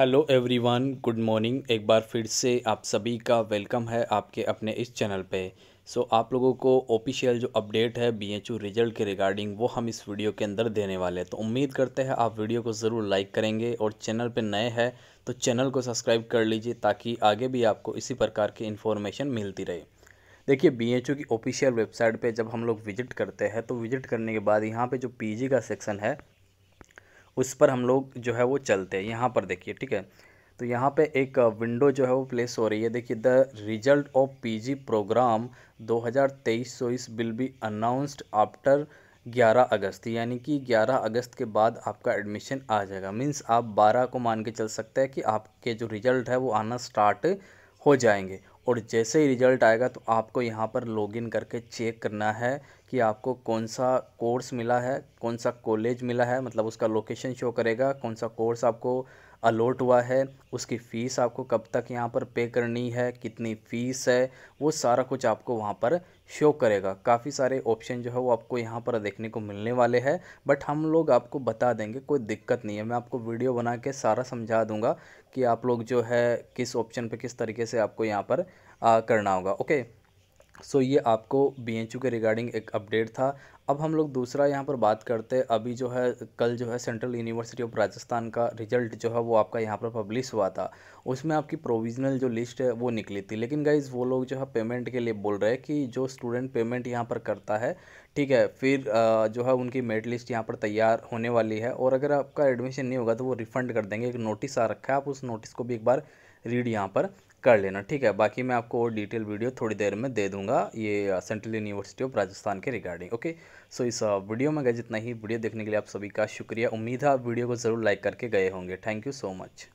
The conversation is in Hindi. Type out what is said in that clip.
हेलो एवरीवन गुड मॉर्निंग एक बार फिर से आप सभी का वेलकम है आपके अपने इस चैनल पे सो so, आप लोगों को ऑफिशियल जो अपडेट है बीएचयू रिजल्ट के रिगार्डिंग वो हम इस वीडियो के अंदर देने वाले हैं तो उम्मीद करते हैं आप वीडियो को ज़रूर लाइक करेंगे और चैनल पे नए हैं तो चैनल को सब्सक्राइब कर लीजिए ताकि आगे भी आपको इसी प्रकार की इन्फॉर्मेशन मिलती रहे देखिए बी एच की ऑफिशियल वेबसाइट पर जब हम लोग विजिट करते हैं तो विजिट करने के बाद यहाँ पर जो पी का सेक्शन है उस पर हम लोग जो है वो चलते हैं यहाँ पर देखिए ठीक है तो यहाँ पे एक विंडो जो है वो प्लेस हो रही है देखिए the result of PG programme 2023 is will be announced after 11 अगस्त यानी कि 11 अगस्त के बाद आपका एडमिशन आ जाएगा मींस आप 12 को मान के चल सकते हैं कि आपके जो रिज़ल्ट है वो आना स्टार्ट हो जाएंगे और जैसे ही रिज़ल्ट आएगा तो आपको यहाँ पर लॉगिन करके चेक करना है कि आपको कौन सा कोर्स मिला है कौन सा कॉलेज मिला है मतलब उसका लोकेशन शो करेगा कौन सा कोर्स आपको अलॉट हुआ है उसकी फ़ीस आपको कब तक यहाँ पर पे करनी है कितनी फ़ीस है वो सारा कुछ आपको वहाँ पर शो करेगा काफ़ी सारे ऑप्शन जो है वो आपको यहाँ पर देखने को मिलने वाले हैं बट हम लोग आपको बता देंगे कोई दिक्कत नहीं है मैं आपको वीडियो बना के सारा समझा दूँगा कि आप लोग जो है किस ऑप्शन पर किस तरीके से आपको यहाँ पर आ, करना होगा ओके सो so, ये आपको बी के रिगार्डिंग एक अपडेट था अब हम लोग दूसरा यहाँ पर बात करते हैं अभी जो है कल जो है सेंट्रल यूनिवर्सिटी ऑफ राजस्थान का रिजल्ट जो है वो आपका यहाँ पर पब्लिश हुआ था उसमें आपकी प्रोविजनल जो लिस्ट है वो निकली थी लेकिन गाइज वो लोग जो है पेमेंट के लिए बोल रहे हैं कि जो स्टूडेंट पेमेंट यहाँ पर करता है ठीक है फिर जो है उनकी मेरिट लिस्ट यहाँ पर तैयार होने वाली है और अगर आपका एडमिशन नहीं होगा तो वो रिफ़ंड कर देंगे एक नोटिस आ रखा है आप उस नोटिस को भी एक बार रीड यहाँ पर कर लेना ठीक है बाकी मैं आपको और डिटेल वीडियो थोड़ी देर में दे दूंगा ये सेंट्रल यूनिवर्सिटी ऑफ राजस्थान के रिगार्डिंग ओके सो इस वीडियो में गए जितना ही वीडियो देखने के लिए आप सभी का शुक्रिया उम्मीद है आप वीडियो को ज़रूर लाइक करके गए होंगे थैंक यू सो मच